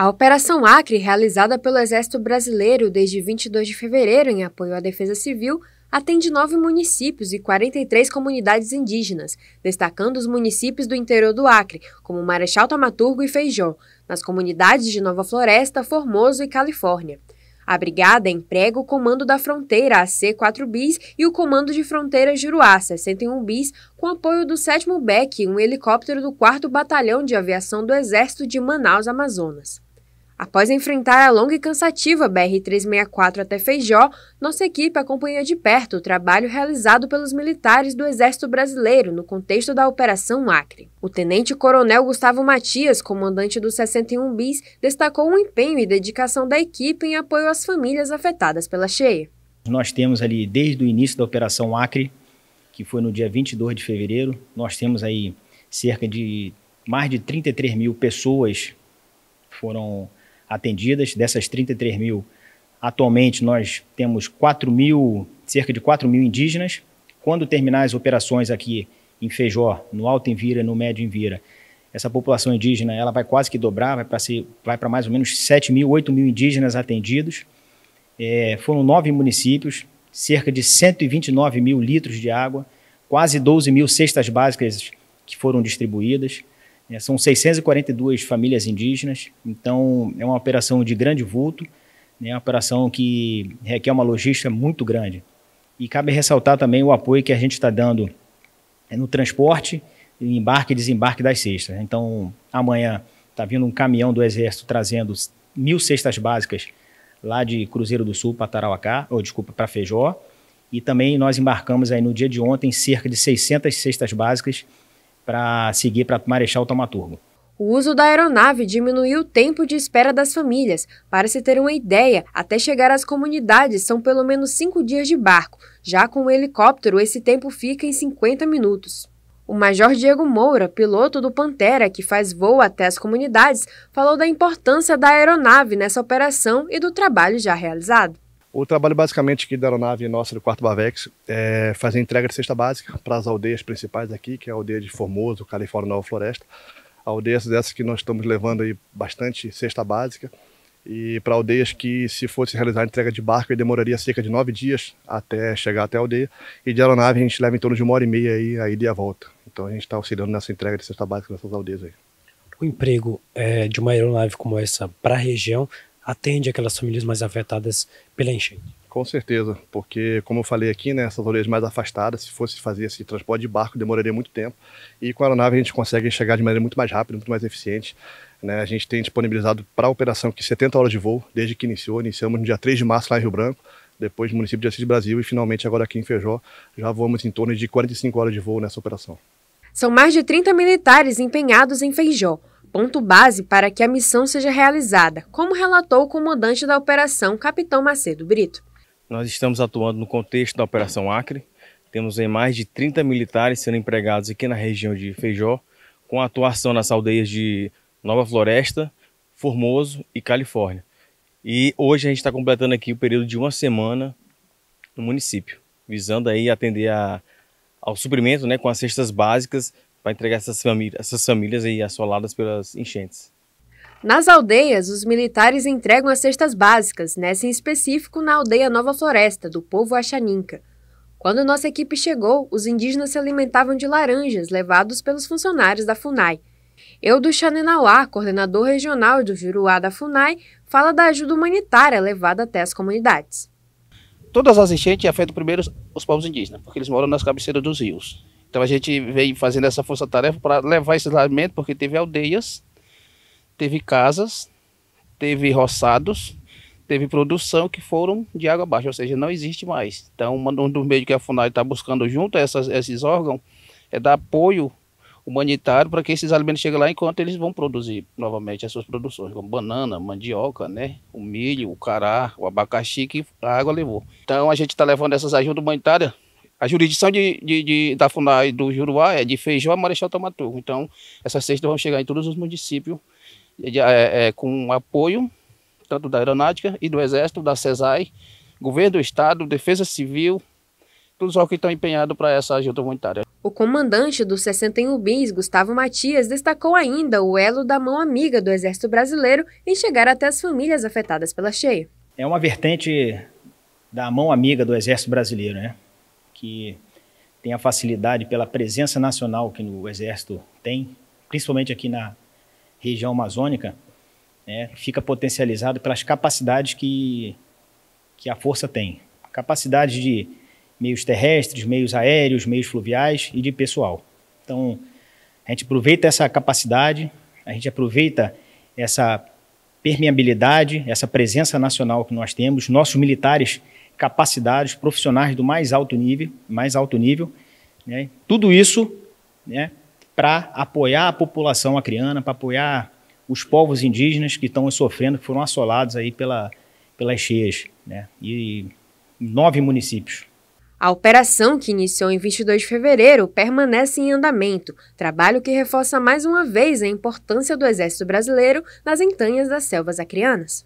A Operação Acre, realizada pelo Exército Brasileiro desde 22 de fevereiro em apoio à Defesa Civil, atende nove municípios e 43 comunidades indígenas, destacando os municípios do interior do Acre, como Marechal Tamaturgo e Feijó, nas comunidades de Nova Floresta, Formoso e Califórnia. A brigada emprega o Comando da Fronteira AC4 Bis e o Comando de Fronteira Juruá 61 Bis, com apoio do 7 BEC, é um helicóptero do 4 Batalhão de Aviação do Exército de Manaus, Amazonas. Após enfrentar a longa e cansativa BR-364 até Feijó, nossa equipe acompanha de perto o trabalho realizado pelos militares do Exército Brasileiro no contexto da Operação Acre. O tenente-coronel Gustavo Matias, comandante do 61 Bis, destacou o empenho e dedicação da equipe em apoio às famílias afetadas pela cheia. Nós temos ali, desde o início da Operação Acre, que foi no dia 22 de fevereiro, nós temos aí cerca de mais de 33 mil pessoas foram atendidas. Dessas 33 mil, atualmente nós temos 4 mil, cerca de 4 mil indígenas. Quando terminar as operações aqui em Feijó, no Alto Envira, no Médio Envira, essa população indígena ela vai quase que dobrar, vai para vai mais ou menos 7 mil, 8 mil indígenas atendidos. É, foram nove municípios, cerca de 129 mil litros de água, quase 12 mil cestas básicas que foram distribuídas. É, são 642 famílias indígenas, então é uma operação de grande vulto, né? uma operação que requer uma logística muito grande. E cabe ressaltar também o apoio que a gente está dando é, no transporte, embarque e desembarque das cestas. Então, amanhã está vindo um caminhão do Exército trazendo mil cestas básicas lá de Cruzeiro do Sul para Tarauacá, ou desculpa, para Feijó. E também nós embarcamos aí no dia de ontem cerca de 600 cestas básicas para seguir para Marechal Tomaturgo. O uso da aeronave diminuiu o tempo de espera das famílias. Para se ter uma ideia, até chegar às comunidades são pelo menos cinco dias de barco. Já com o helicóptero, esse tempo fica em 50 minutos. O Major Diego Moura, piloto do Pantera, que faz voo até as comunidades, falou da importância da aeronave nessa operação e do trabalho já realizado. O trabalho basicamente aqui da aeronave nossa do quarto Bavex é fazer entrega de cesta básica para as aldeias principais aqui, que é a aldeia de Formoso, Califórnia Nova Floresta. Aldeias dessas que nós estamos levando aí bastante cesta básica e para aldeias que se fosse realizar a entrega de barco demoraria cerca de nove dias até chegar até a aldeia e de aeronave a gente leva em torno de uma hora e meia aí a ida e a volta. Então a gente está auxiliando nessa entrega de cesta básica nessas aldeias aí. O emprego é, de uma aeronave como essa para a região atende aquelas famílias mais afetadas pela enchente. Com certeza, porque como eu falei aqui, né, essas orelhas mais afastadas, se fosse fazer esse transporte de barco, demoraria muito tempo. E com a aeronave a gente consegue chegar de maneira muito mais rápida, muito mais eficiente. Né? A gente tem disponibilizado para a operação aqui 70 horas de voo, desde que iniciou. Iniciamos no dia 3 de março lá em Rio Branco, depois no município de Assis Brasil e finalmente agora aqui em Feijó. Já voamos em torno de 45 horas de voo nessa operação. São mais de 30 militares empenhados em Feijó, ponto base para que a missão seja realizada, como relatou o comandante da operação, capitão Macedo Brito. Nós estamos atuando no contexto da Operação Acre. Temos aí mais de 30 militares sendo empregados aqui na região de Feijó, com atuação nas aldeias de Nova Floresta, Formoso e Califórnia. E hoje a gente está completando aqui o período de uma semana no município, visando aí atender a, ao suprimento né, com as cestas básicas para entregar essas, famí essas famílias aí assoladas pelas enchentes. Nas aldeias, os militares entregam as cestas básicas, nessa em específico na aldeia Nova Floresta, do povo Axaninca. Quando nossa equipe chegou, os indígenas se alimentavam de laranjas levados pelos funcionários da FUNAI. Eu, do Xanenauá, coordenador regional do Juruá da FUNAI, fala da ajuda humanitária levada até as comunidades. Todas as enchentes afetam primeiro os povos indígenas, porque eles moram nas cabeceiras dos rios. Então a gente veio fazendo essa força-tarefa para levar esses alimentos, porque teve aldeias, teve casas, teve roçados, teve produção que foram de água abaixo, ou seja, não existe mais. Então, um dos meios que a FUNAI está buscando junto a essas, esses órgãos é dar apoio humanitário para que esses alimentos cheguem lá enquanto eles vão produzir novamente as suas produções, como banana, mandioca, né? o milho, o cará, o abacaxi que a água levou. Então, a gente está levando essas ajudas humanitárias a jurisdição de, de, de da FUNAI do Juruá é de Feijó a Marechal Tomaturgo. Então, essas cestas vão chegar em todos os municípios de, é, é, com apoio, tanto da Aeronáutica e do Exército, da CESAI, Governo do Estado, Defesa Civil, todos os que estão empenhados para essa ajuda humanitária. O comandante do 61 Bis, Gustavo Matias, destacou ainda o elo da mão amiga do Exército Brasileiro em chegar até as famílias afetadas pela cheia. É uma vertente da mão amiga do Exército Brasileiro, né? que tem a facilidade pela presença nacional que o Exército tem, principalmente aqui na região amazônica, né, fica potencializado pelas capacidades que, que a Força tem. Capacidade de meios terrestres, meios aéreos, meios fluviais e de pessoal. Então, a gente aproveita essa capacidade, a gente aproveita essa permeabilidade, essa presença nacional que nós temos. Nossos militares capacidades profissionais do mais alto nível, mais alto nível, né? Tudo isso, né, para apoiar a população acriana, para apoiar os povos indígenas que estão sofrendo, que foram assolados aí pela, pelas cheias, né? E nove municípios. A operação, que iniciou em 22 de fevereiro, permanece em andamento, trabalho que reforça mais uma vez a importância do Exército Brasileiro nas entanhas das selvas acrianas.